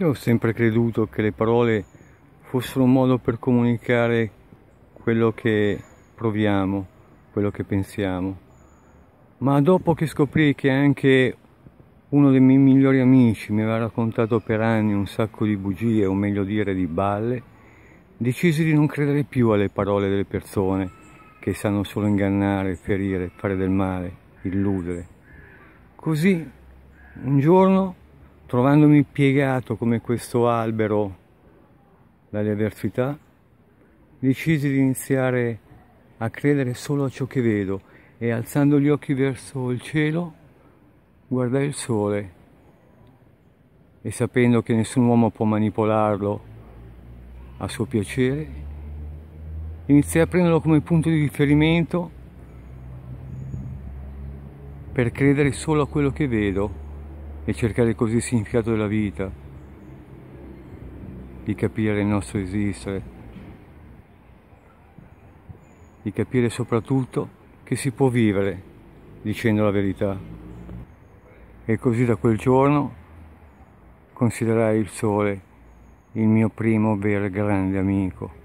Io ho sempre creduto che le parole fossero un modo per comunicare quello che proviamo, quello che pensiamo. Ma dopo che scoprì che anche uno dei miei migliori amici mi aveva raccontato per anni un sacco di bugie, o meglio dire di balle, decisi di non credere più alle parole delle persone che sanno solo ingannare, ferire, fare del male, illudere. Così un giorno trovandomi piegato come questo albero dalle avversità, decisi di iniziare a credere solo a ciò che vedo e alzando gli occhi verso il cielo guardai il sole e sapendo che nessun uomo può manipolarlo a suo piacere, iniziai a prenderlo come punto di riferimento per credere solo a quello che vedo e cercare così il significato della vita, di capire il nostro esistere, di capire soprattutto che si può vivere dicendo la verità. E così da quel giorno considerai il sole il mio primo vero grande amico.